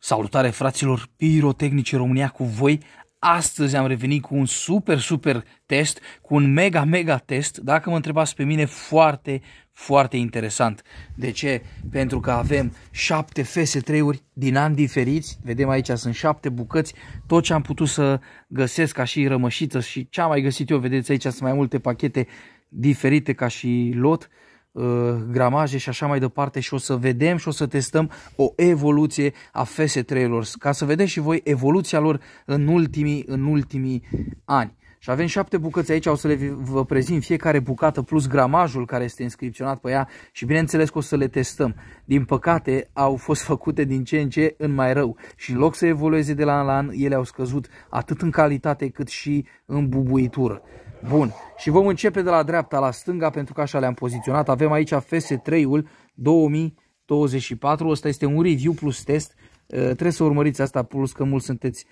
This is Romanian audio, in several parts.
Salutare fraților pirotehnici România cu voi! Astăzi am revenit cu un super, super test, cu un mega, mega test, dacă mă întrebați pe mine, foarte, foarte interesant. De ce? Pentru că avem șapte fese treiuri din ani diferiți, vedem aici sunt șapte bucăți, tot ce am putut să găsesc ca și rămășiță și ce am mai găsit eu, vedeți aici sunt mai multe pachete diferite ca și lot, Uh, gramaje și așa mai departe și o să vedem și o să testăm o evoluție a FS3-urilor, ca să vedeți și voi evoluția lor în ultimii, în ultimii ani. Și avem șapte bucăți aici, o să le vă prezint fiecare bucată plus gramajul care este inscripționat pe ea și bineînțeles că o să le testăm. Din păcate au fost făcute din ce în ce în mai rău și în loc să evolueze de la an la an, ele au scăzut atât în calitate cât și în bubuitură. Bun, și vom începe de la dreapta la stânga pentru că așa le-am poziționat. Avem aici FS3-ul 2024, ăsta este un review plus test. Ă, trebuie să urmăriți asta plus că mulți sunteți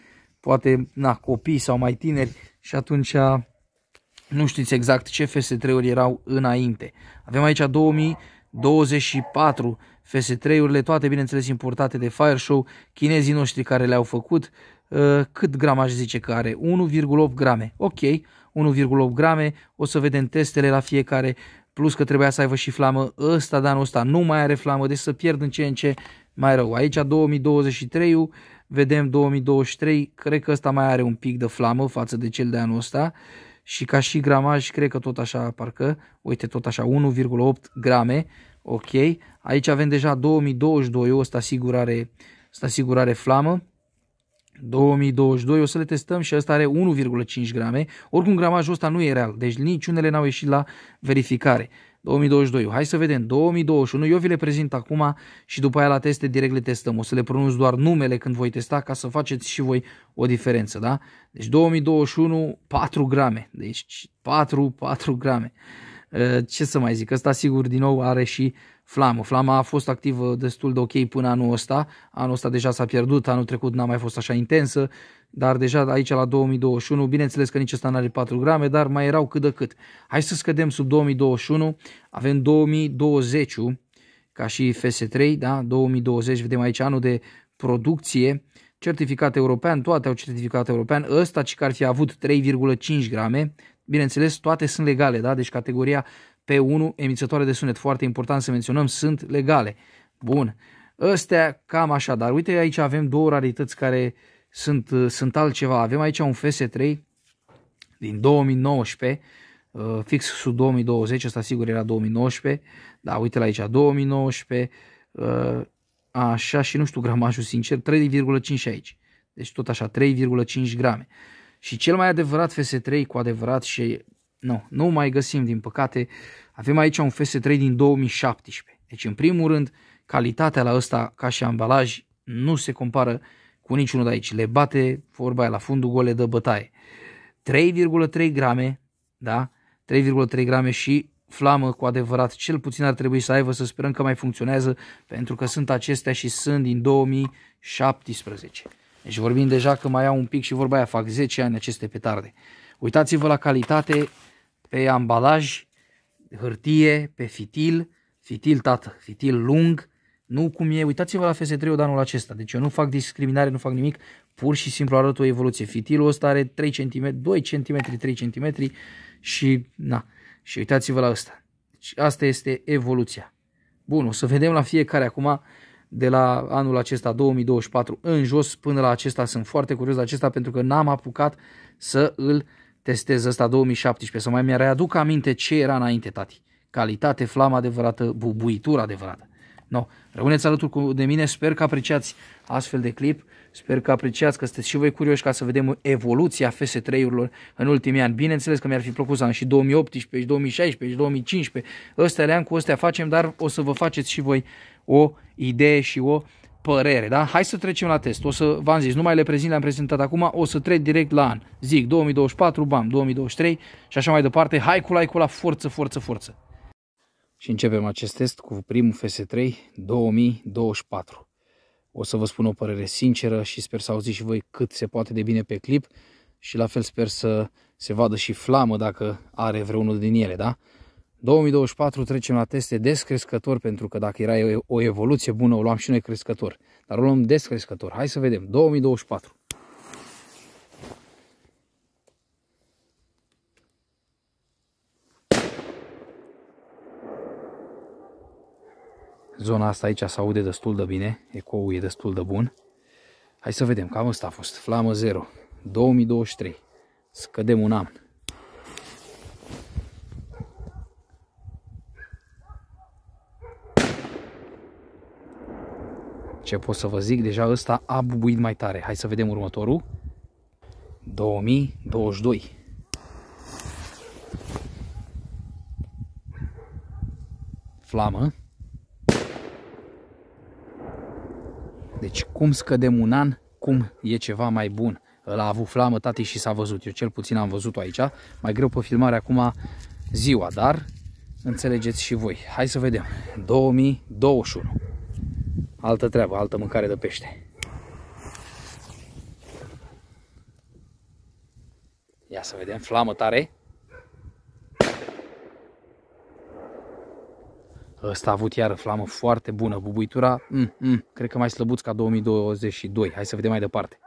poate na, copii sau mai tineri și atunci nu știți exact ce FS3-uri erau înainte. Avem aici 2024 FS3-urile, toate bineînțeles importate de Fire Show, chinezii noștri care le-au făcut, uh, cât gramaj zice că are? 1,8 grame. Ok, 1,8 grame, o să vedem testele la fiecare, plus că trebuia să aibă și flamă, ăsta dar ăsta nu mai are flamă, deci să pierd în ce în ce mai rău. Aici 2023-ul vedem 2023, cred că ăsta mai are un pic de flamă față de cel de anul ăsta și ca și gramaj, cred că tot așa, parcă, uite, tot așa, 1,8 grame, ok, aici avem deja 2022, ăsta sigur are, ăsta sigur are flamă, 2022 o să le testăm și ăsta are 1,5 grame. Oricum gramajul ăsta nu e real, deci niciunele n-au ieșit la verificare. 2022. Hai să vedem. 2021. Eu vi le prezint acum și după aia la teste direct le testăm. O să le pronunț doar numele când voi testa ca să faceți și voi o diferență. Da? Deci 2021 4 grame. Deci 4, 4 grame. Eh, ce să mai zic, ăsta sigur din nou are și Flamă. Flama a fost activă eh, destul de ok până anul ăsta, anul ăsta deja s-a pierdut, anul trecut n-a mai fost așa intensă, dar deja aici la 2021, bineînțeles că nici ăsta n-are 4 grame, dar mai erau cât de cât. Hai să scădem sub 2021, avem 2020 ca și FS3, da? 2020, vedem aici anul de producție, certificat european, toate au certificat european, ăsta ce ar fi avut 3,5 grame, Bineînțeles, toate sunt legale, da? Deci categoria P1, emițătoare de sunet, foarte important să menționăm, sunt legale. Bun. Ăstea cam așa, dar uite aici avem două rarități care sunt, uh, sunt altceva. Avem aici un FS3 din 2019, uh, fix sub 2020, ăsta sigur era 2019, da, uite la aici, 2019, uh, așa și nu știu gramajul sincer, 3,5 aici. Deci tot așa, 3,5 grame și cel mai adevărat FS3 cu adevărat și nu, nu mai găsim din păcate. Avem aici un FS3 din 2017. Deci în primul rând calitatea la ăsta ca și ambalaj nu se compară cu niciunul de aici. Le bate vorba aia, la fundul gol, le dă bătaie. 3,3 grame, da? 3,3 grame și flamă cu adevărat. Cel puțin ar trebui să aibă, să sperăm că mai funcționează, pentru că sunt acestea și sunt din 2017. Deci vorbim deja că mai au un pic și vorba aia, fac 10 ani aceste petarde. Uitați-vă la calitate pe ambalaj, hârtie, pe fitil, fitil tată, fitil lung, nu cum e, uitați-vă la fs 3 de anul acesta, deci eu nu fac discriminare, nu fac nimic, pur și simplu arăt o evoluție. Fitilul ăsta are 3 cm, 2 cm, 3 cm și na, și uitați-vă la ăsta. Deci asta este evoluția. Bun, o să vedem la fiecare acum de la anul acesta 2024 în jos până la acesta. Sunt foarte curios de acesta pentru că n-am apucat să îl testez ăsta 2017, să mai mi aduc aminte ce era înainte, tati. Calitate, flamă adevărată, bubuitură adevărată. No. Rămâneți alături de mine, sper că apreciați astfel de clip, sper că apreciați că sunteți și voi curioși ca să vedem evoluția FS3-urilor în ultimii ani. Bineînțeles că mi-ar fi plăcut să am și 2018, și 2016, și 2015, ăstea le-am cu ăstea facem, dar o să vă faceți și voi o idee și o părere. Da? Hai să trecem la test. O să, v-am zis, nu mai le prezint, le-am prezentat acum, o să trec direct la an. Zic 2024, bam, 2023 și așa mai departe. Hai cu like la forță, forță, forță. Și începem acest test cu primul FS3 2024. O să vă spun o părere sinceră și sper să auziți și voi cât se poate de bine pe clip și la fel sper să se vadă și flamă dacă are vreunul din ele, da? 2024 trecem la teste descrescător, pentru că dacă era o evoluție bună, o luam și noi crescător. Dar o luăm descrescător. Hai să vedem. 2024. Zona asta aici se aude destul de bine, ecoul e destul de bun. Hai să vedem, cam asta a fost, Flamă 0, 2023, scădem un an. Ce pot să vă zic, deja ăsta a bubuit mai tare. Hai să vedem următorul. 2022. Flamă. Deci cum scădem un an, cum e ceva mai bun. Ăla a avut flamă, tati, și s-a văzut. Eu cel puțin am văzut-o aici. Mai greu pe filmare acum ziua, dar înțelegeți și voi. Hai să vedem. 2021 altă treabă, altă mâncare de pește. Ia să vedem, flamă tare. Ăsta a avut iară flamă foarte bună. Bubuitura, mm, mm, cred că mai slăbuț ca 2022. Hai să vedem mai departe.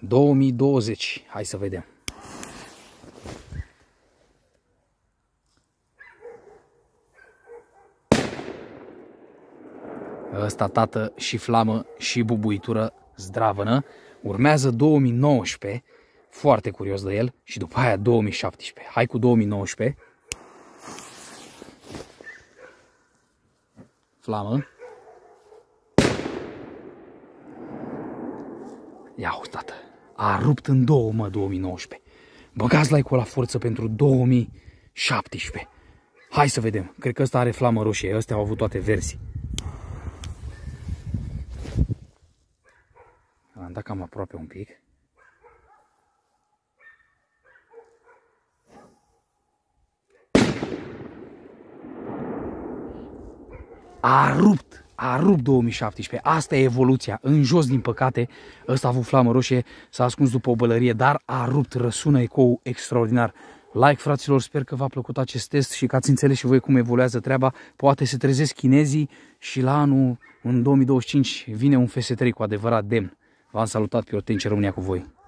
2020, hai să vedem. Ăsta tată și flamă și bubuitură zdravănă. Urmează 2019, foarte curios de el, și după aia 2017. Hai cu 2019. Flamă. Ia o tată. A rupt în două, mă, 2019. Băgați like-ul la forță pentru 2017. Hai să vedem. Cred că ăsta are flamă roșie. Ăstea au avut toate versii. L-am dat cam aproape un pic. A rupt, a rupt 2017. Asta e evoluția. În jos, din păcate, ăsta a avut flamă roșie, s-a ascuns după o bălărie, dar a rupt, răsună ecou extraordinar. Like, fraților, sper că v-a plăcut acest test și că ați înțeles și voi cum evoluează treaba. Poate se trezesc chinezii și la anul, în 2025, vine un FS3 cu adevărat demn. V-am salutat, pe Chiotenci, România cu voi!